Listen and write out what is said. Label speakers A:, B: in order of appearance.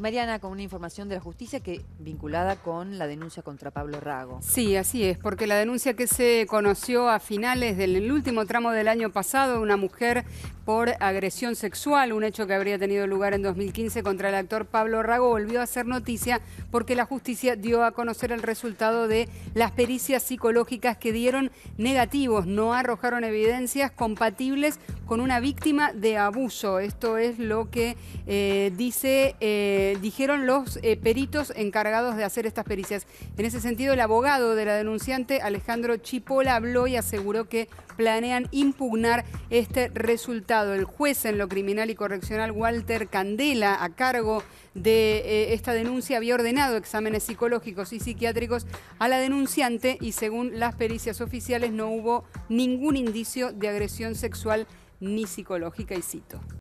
A: Mariana, con una información de la justicia que vinculada con la denuncia contra Pablo
B: Rago. Sí, así es, porque la denuncia que se conoció a finales del último tramo del año pasado, una mujer por agresión sexual, un hecho que habría tenido lugar en 2015 contra el actor Pablo Rago, volvió a ser noticia porque la justicia dio a conocer el resultado de las pericias psicológicas que dieron negativos, no arrojaron evidencias compatibles con una víctima de abuso. Esto es lo que eh, dice... Eh, eh, dijeron los eh, peritos encargados de hacer estas pericias. En ese sentido, el abogado de la denunciante, Alejandro Chipola, habló y aseguró que planean impugnar este resultado. El juez en lo criminal y correccional, Walter Candela, a cargo de eh, esta denuncia, había ordenado exámenes psicológicos y psiquiátricos a la denunciante y según las pericias oficiales no hubo ningún indicio de agresión sexual ni psicológica, y cito.